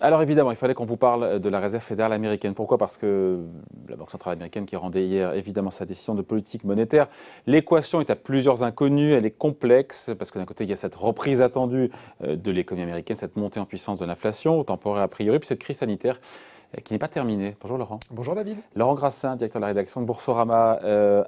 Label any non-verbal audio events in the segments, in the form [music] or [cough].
Alors évidemment, il fallait qu'on vous parle euh, de la réserve fédérale américaine. Pourquoi Parce que la Banque centrale américaine qui rendait hier évidemment sa décision de politique monétaire, l'équation est à plusieurs inconnues, elle est complexe, parce que d'un côté, il y a cette reprise attendue euh, de l'économie américaine, cette montée en puissance de l'inflation, temporaire a priori, puis cette crise sanitaire euh, qui n'est pas terminée. Bonjour Laurent. Bonjour David. Laurent Grassin, directeur de la rédaction de Boursorama.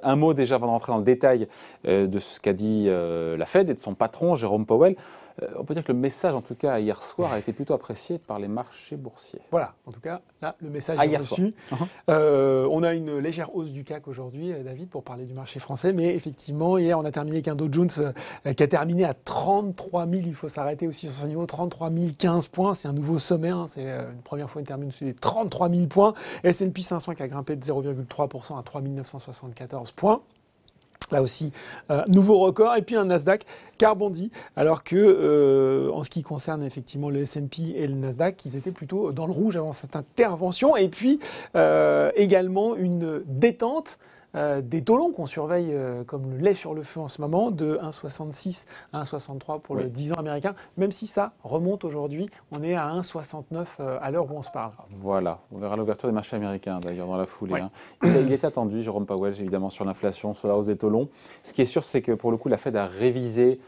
un mot déjà avant d'entrer dans le détail de ce qu'a dit la Fed et de son patron, Jérôme Powell. Euh, on peut dire que le message, en tout cas, hier soir, a été plutôt apprécié par les marchés boursiers. Voilà, en tout cas, là, le message ah, est reçu. Uh-huh. Euh, on a une légère hausse du CAC aujourd'hui, euh, David, pour parler du marché français. Mais effectivement, hier, on a terminé avec un Dow Jones qui a terminé à 33 000. Il faut s'arrêter aussi sur ce niveau, 33 015 points. C'est un nouveau sommet. Hein. C'est une première fois qu'il termine sur les 33 000 points. S&P 500 qui a grimpé de 0,3% à 3 974 points. Là aussi, euh, nouveau record. Et puis un Nasdaq car alors que euh, en ce qui concerne effectivement le S&P et le Nasdaq, ils étaient plutôt dans le rouge avant cette intervention. Et puis euh, également une détente euh, des taux longs qu'on surveille euh, comme le lait sur le feu en ce moment, de 1,66 à 1,63 pour le 10 ans américain, même si ça remonte aujourd'hui, on est à 1,69 euh, à l'heure où on se parle. Voilà, on verra l'ouverture des marchés américains d'ailleurs dans la foulée. Hein. Il, est attendu, Jérôme Powell, évidemment, sur l'inflation, sur la hausse des taux longs. Ce qui est sûr, c'est que pour le coup, la Fed a révisé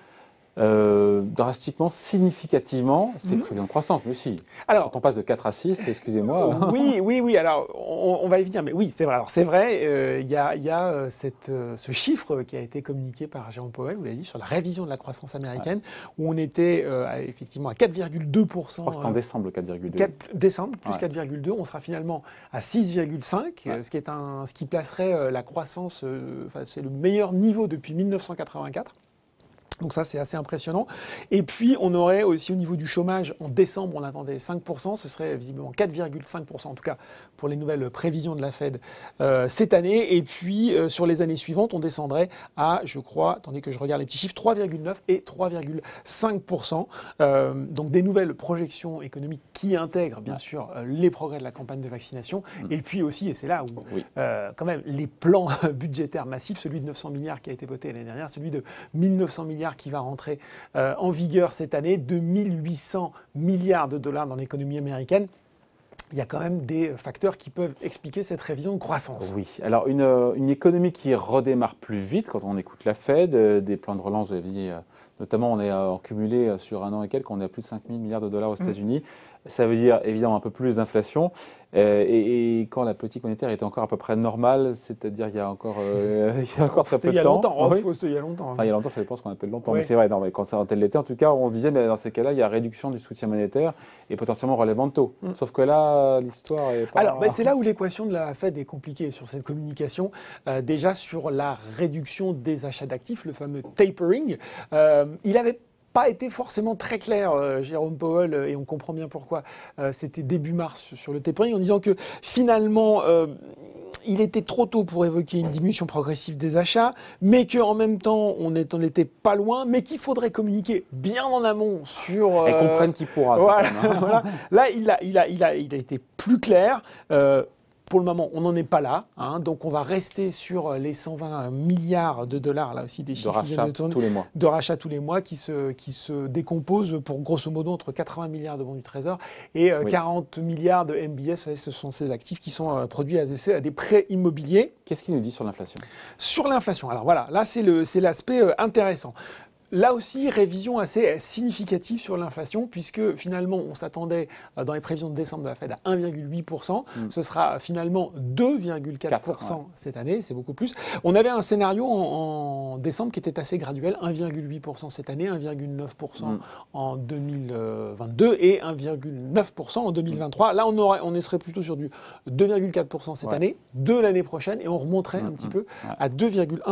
euh, drastiquement, significativement c'est mmh. prévisions croissance, Alors, Quand on passe de 4 à 6, excusez-moi. [laughs] oui, oui, oui, alors on, va y venir, mais oui, c'est vrai. Alors c'est vrai, euh, il y a, y a euh, cette, ce chiffre qui a été communiqué par Jérôme Powell, vous l'avez dit, sur la révision de la croissance américaine, où on était effectivement à 4,2%. Je crois que c'était en décembre, 4,2. décembre, plus 4,2, on sera finalement à 6,5, ce, ce qui placerait la croissance, c'est le meilleur niveau depuis 1984. Donc ça, c'est assez impressionnant. Et puis, on aurait aussi au niveau du chômage, en décembre, on attendait 5%, ce serait visiblement 4,5%, en tout cas pour les nouvelles prévisions de la Fed euh, cette année. Et puis, euh, sur les années suivantes, on descendrait à, je crois, attendez que je regarde les petits chiffres, 3,9 et 3,5%. Euh, donc des nouvelles projections économiques qui intègrent, bien sûr, les progrès de la campagne de vaccination. Mm. Et puis aussi, et c'est là où, quand même, les plans [laughs] budgétaires massifs, celui de 900 milliards qui a été voté l'année dernière, celui de 1900 milliards qui va rentrer euh, en vigueur cette année, 2800 milliards de dollars dans l'économie américaine il y a quand même des facteurs qui peuvent expliquer cette révision de croissance. Oui, alors une, euh, économie qui redémarre plus vite quand on écoute la Fed, euh, des plans de relance, de vie Notamment, on est euh, en cumulé euh, sur un an et quelques, on est à plus de 5 000 milliards de dollars aux mm. États-Unis. Ça veut dire évidemment un peu plus d'inflation. Euh, et, quand la politique monétaire était encore à peu près normale, c'est-à-dire [laughs] il y a [laughs] encore, il y a encore très peu de temps. Hein, il y a longtemps, il y a longtemps. Enfin, il y a longtemps, ça dépend ce qu'on appelle longtemps. Mais c'est vrai, non, mais quand ça elle l'était, en tout cas, on se disait, mais dans ces cas-là, il y a réduction du soutien monétaire et potentiellement relèvement de taux. Mm. Sauf que là, l'histoire est pas. Alors, bah, c'est là où l'équation de la Fed est compliquée sur cette communication. déjà sur la réduction des achats d'actifs, le fameux tapering. Euh, il n'avait pas été forcément très clair, euh, Jérôme Powell, euh, et on comprend bien pourquoi. C'était début mars sur le tapering, en disant que finalement, il était trop tôt pour évoquer une diminution progressive des achats, mais qu'en même temps, on n'en était pas loin, mais qu'il faudrait communiquer bien en amont sur. Et qu'on comprennent qui pourra. Hein. [laughs] Voilà, Là, il a, été plus clair. Pour le moment, on n'en est pas là, hein. donc on va rester sur euh, les 120 milliards de dollars, là aussi des chiffres de rachat, tous, les mois. De rachat tous les mois qui se, qui se décomposent pour grosso modo entre 80 milliards de bons du Trésor et 40 euh, milliards de MBS, ce sont ces actifs qui sont euh, produits à des, à des prêts immobiliers. Qu'est-ce qu'il nous dit sur l'inflation Sur l'inflation, alors voilà, là c'est l'aspect intéressant. Là aussi, révision assez significative sur l'inflation, puisque finalement, on s'attendait euh, dans les prévisions de décembre de la Fed à 1,8%. Mm. Ce sera finalement 2,4% cette année, c'est beaucoup plus. On avait un scénario en, décembre qui était assez graduel, 1,8% cette année, 1,9% mm. en 2022 et 1,9% en 2023. Là, on, aurait, on serait plutôt sur du 2,4% cette année, de l'année prochaine, et on remonterait un mm, petit peu à 2,1%.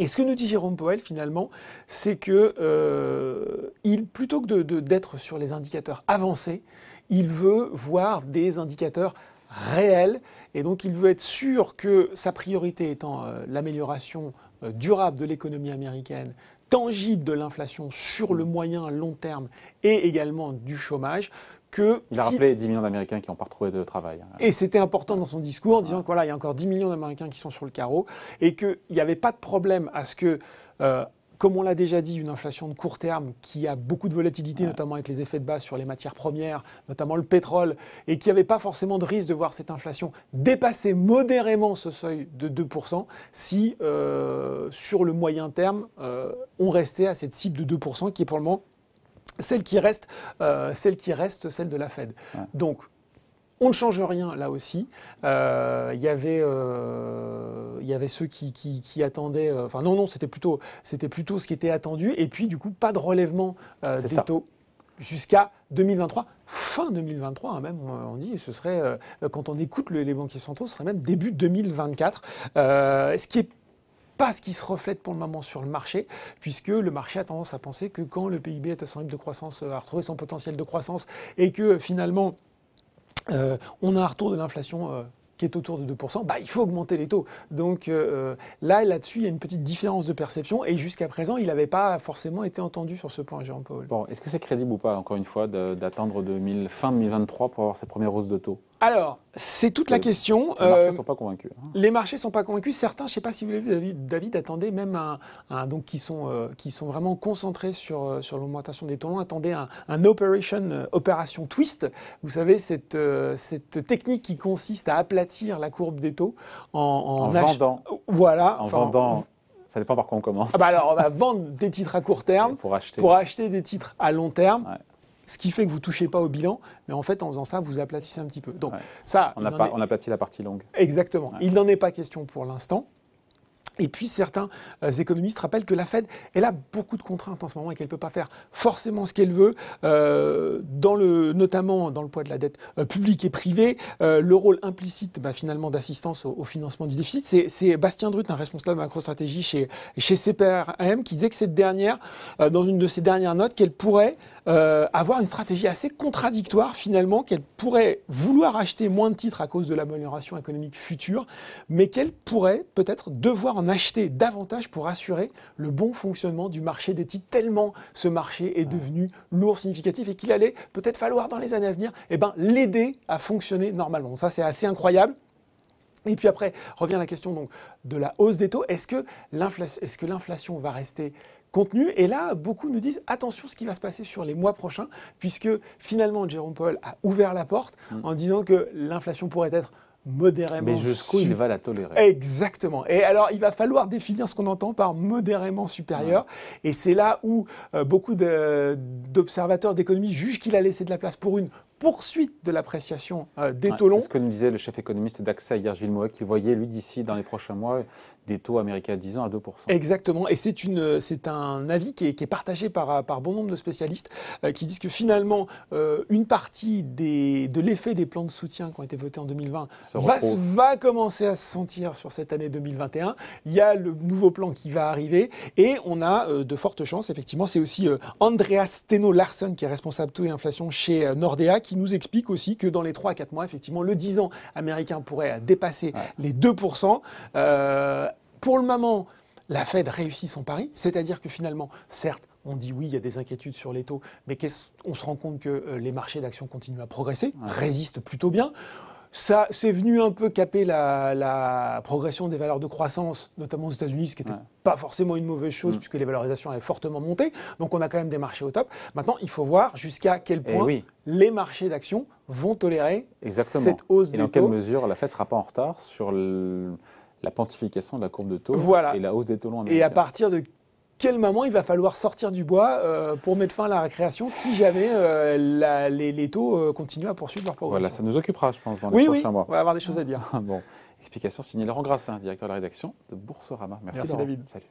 Et ce que nous dit Jérôme Powell finalement, c'est que euh, plutôt que d'être sur les indicateurs avancés, il veut voir des indicateurs réels. Et donc il veut être sûr que sa priorité étant euh, l'amélioration euh, durable de l'économie américaine, tangible de l'inflation sur le moyen long terme et également du chômage, il a rappelé 10 millions d'Américains qui n'ont pas retrouvé de travail. Et c'était important dans son discours, en disant qu'il voilà, y a encore 10 millions d'Américains qui sont sur le carreau, et qu'il n'y avait pas de problème à ce que... Euh, comme on l'a déjà dit, une inflation de court terme qui a beaucoup de volatilité, notamment avec les effets de base sur les matières premières, notamment le pétrole, et qui avait pas forcément de risque de voir cette inflation dépasser modérément ce seuil de 2% si, euh, sur le moyen terme, euh, on restait à cette cible de 2% qui est pour le moment celle qui reste, euh, celle qui reste, celle de la Fed. Donc, on ne change rien là aussi. Il euh, y avait, euh, y avait ceux qui, attendaient. Enfin non non, c'était plutôt, plutôt ce qui était attendu. Et puis du coup, pas de relèvement des taux jusqu'à 2023, fin 2023 hein, même, on dit, ce serait, quand on écoute les banquiers centraux, ce serait même début 2024, ce qui est pas ce qui se reflète pour le moment sur le marché, puisque le marché a tendance à penser que quand le PIB est à son rythme de croissance, euh, à retrouver son potentiel de croissance, et que finalement, euh, on a un retour de l'inflation. Euh, qui est autour de 2%, bah, il faut augmenter les taux. Donc là, là-dessus, il y a une petite différence de perception et jusqu'à présent, il n'avait pas forcément été entendu sur ce point, Jean-Paul. est-ce que c'est crédible ou pas, encore une fois, d'attendre fin 2023 pour avoir ses premières hausses de taux alors, c'est toute la euh, question. Les marchés ne euh, sont pas convaincus. Hein. Les marchés ne sont pas convaincus. Certains, je ne sais pas si vous l'avez vu, David, attendaient même un, donc qui sont, euh, qui sont vraiment concentrés sur, sur l'augmentation des taux longs, attendaient un, operation, opération twist. Vous savez, cette, cette technique qui consiste à aplatir la courbe des taux en, vendant. Voilà. En vendant. Ça dépend par quoi on commence. Ah bah alors, on va vendre des titres à court [laughs] terme pour acheter, pour acheter des titres à long terme ce qui fait que vous ne touchez pas au bilan, mais en fait, en faisant ça, vous aplatissez un petit peu. Donc, ça. On, a pas, aplatit la partie longue. Exactement. Il n'en est pas question pour l'instant. Et puis certains euh, économistes rappellent que la Fed, elle a beaucoup de contraintes en ce moment et qu'elle ne peut pas faire forcément ce qu'elle veut, euh, dans le, notamment dans le poids de la dette euh, publique et privée. le rôle implicite bah, finalement d'assistance au, financement du déficit, c'est, c'est Bastien Drut, un responsable macro-stratégie chez, chez CPRM, qui disait que cette dernière, dans une de ses dernières notes, qu'elle pourrait avoir une stratégie assez contradictoire finalement, qu'elle pourrait vouloir acheter moins de titres à cause de l'amélioration économique future, mais qu'elle pourrait peut-être devoir acheter davantage pour assurer le bon fonctionnement du marché des titres, tellement ce marché est devenu lourd, significatif, et qu'il allait peut-être falloir dans les années à venir eh ben, l'aider à fonctionner normalement. Ça, c'est assez incroyable. Et puis après, revient la question donc de la hausse des taux. Est-ce que l'inflation est va rester contenue Et là, beaucoup nous disent attention ce qui va se passer sur les mois prochains, puisque finalement Jérôme Powell a ouvert la porte mm. en disant que l'inflation pourrait être modérément. Mais jusqu'où il va la tolérer Exactement. Et alors, il va falloir définir ce qu'on entend par modérément supérieur. Et c'est là où euh, beaucoup d'observateurs d'économie jugent qu'il a laissé de la place pour une poursuite de l'appréciation euh, des taux longs. c'est ce que nous disait le chef économiste d'AXA hier, Gilles Moët, qui voyait, lui, d'ici dans les prochains mois, des taux américains à 10 ans à 2%. Exactement, et c'est, une, c'est un avis qui est, partagé par, par, bon nombre de spécialistes euh, qui disent que finalement, euh, une partie des, de l'effet des plans de soutien qui ont été votés en 2020 va, commencer à se sentir sur cette année 2021. Il y a le nouveau plan qui va arriver et on a de fortes chances, effectivement. C'est aussi Andreas Steno Larsen, qui est responsable taux et inflation chez Nordea, qui qui nous explique aussi que dans les 3 à 4 mois, effectivement, le 10 ans américain pourrait dépasser les 2%. Euh, pour le moment, la Fed réussit son pari, c'est-à-dire que finalement, certes, on dit oui, il y a des inquiétudes sur les taux, mais on se rend compte que euh, les marchés d'actions continuent à progresser, résistent plutôt bien. Ça, c'est venu un peu caper la, progression des valeurs de croissance, notamment aux États-Unis, ce qui n'était pas forcément une mauvaise chose mm. puisque les valorisations avaient fortement monté. Donc on a quand même des marchés au top. Maintenant, il faut voir jusqu'à quel eh point les marchés d'actions vont tolérer cette hausse des taux. Et dans quelle mesure la Fed ne sera pas en retard sur la pontification de la courbe de taux et la hausse des taux longs américains. Et à partir de quel moment il va falloir sortir du bois euh, pour mettre fin à la récréation si jamais euh, les, taux euh, continuent à poursuivre leur progression. Voilà, ça nous occupera, je pense, dans les oui, prochains oui, mois. On va avoir des choses à dire. [laughs] bon, explication signée Laurent Grassin, directeur de la rédaction de Boursorama. Merci, Merci David. Salut.